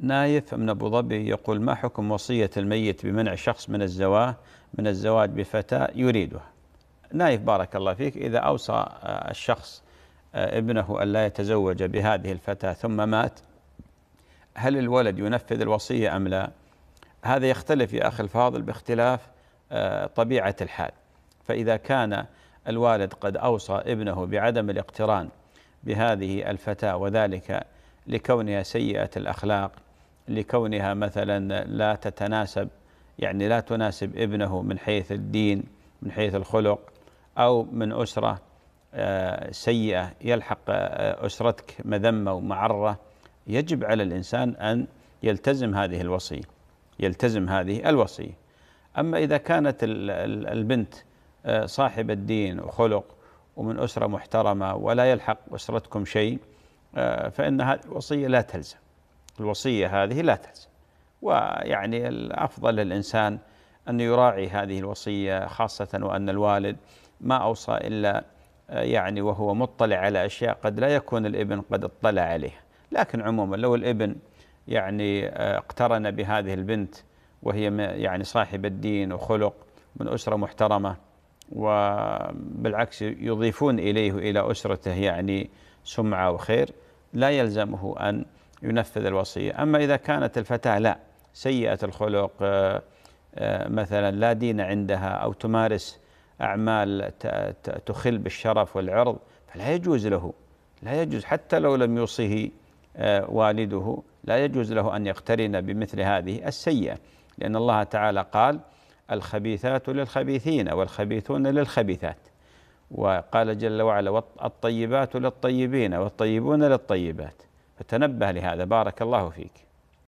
نايف من أبو ظبي يقول ما حكم وصية الميت بمنع شخص من الزواج من الزواج بفتاة يريدها نايف بارك الله فيك إذا أوصى آه، الشخص آه، ابنه ان لا يتزوج بهذه الفتاة ثم مات هل الولد ينفذ الوصية أم لا هذا يختلف يا أخي الفاضل باختلاف آه، طبيعة الحال فإذا كان الوالد قد أوصى ابنه بعدم الاقتران بهذه الفتاة وذلك لكونها سيئة الأخلاق لكونها مثلا لا تتناسب يعني لا تناسب ابنه من حيث الدين من حيث الخلق أو من أسرة آه، سيئة يلحق آه، أسرتك مذمة ومعرة يجب على الإنسان أن يلتزم هذه الوصية يلتزم هذه الوصية أما إذا كانت البنت آه، صاحبة دين وخلق ومن أسرة محترمة ولا يلحق أسرتكم شيء فإن هذه الوصية لا تلزم الوصية هذه لا تلزم ويعني الأفضل للإنسان أن يراعي هذه الوصية خاصة وأن الوالد ما أوصى إلا آه، يعني وهو مطلع على أشياء قد لا يكون الابن قد اطلع عليها لكن عموما لو الابن يعني آه، اقترن بهذه البنت وهي يعني صاحبة دين وخلق من أسرة محترمة وبالعكس يضيفون إليه إلى أسرته يعني سمعة وخير لا يلزمه أن ينفذ الوصية أما إذا كانت الفتاة لا سيئة الخلق آه، آه، مثلا لا دين عندها أو تمارس أعمال تخل بالشرف والعرض فلا يجوز له لا يجوز حتى لو لم يوصه آه، والده لا يجوز له أن يقترن بمثل هذه السيئة لأن الله تعالى قال الخبيثات للخبيثين والخبيثون للخبيثات وقال جل وعلا الطيبات للطيبين والطيبون للطيبات فتنبه لهذا بارك الله فيك